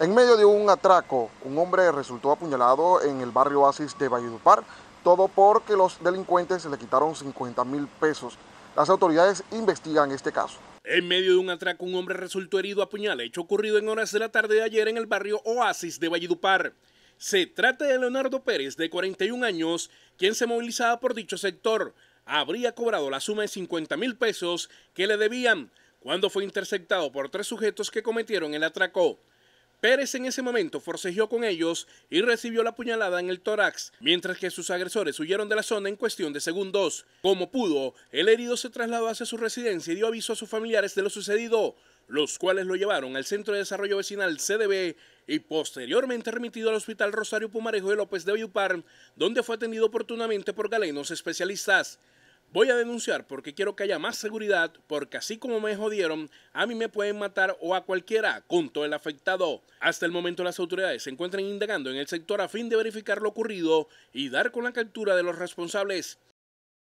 En medio de un atraco, un hombre resultó apuñalado en el barrio Oasis de Valledupar, todo porque los delincuentes le quitaron 50 mil pesos. Las autoridades investigan este caso. En medio de un atraco, un hombre resultó herido a puñal, hecho ocurrido en horas de la tarde de ayer en el barrio Oasis de Valledupar. Se trata de Leonardo Pérez, de 41 años, quien se movilizaba por dicho sector. Habría cobrado la suma de 50 mil pesos que le debían, cuando fue interceptado por tres sujetos que cometieron el atraco. Pérez en ese momento forcejeó con ellos y recibió la puñalada en el tórax, mientras que sus agresores huyeron de la zona en cuestión de segundos. Como pudo, el herido se trasladó hacia su residencia y dio aviso a sus familiares de lo sucedido, los cuales lo llevaron al Centro de Desarrollo Vecinal CDB y posteriormente remitido al Hospital Rosario Pumarejo de López de Ayupar, donde fue atendido oportunamente por galenos especialistas. Voy a denunciar porque quiero que haya más seguridad, porque así como me jodieron, a mí me pueden matar o a cualquiera, junto el afectado. Hasta el momento las autoridades se encuentran indagando en el sector a fin de verificar lo ocurrido y dar con la captura de los responsables.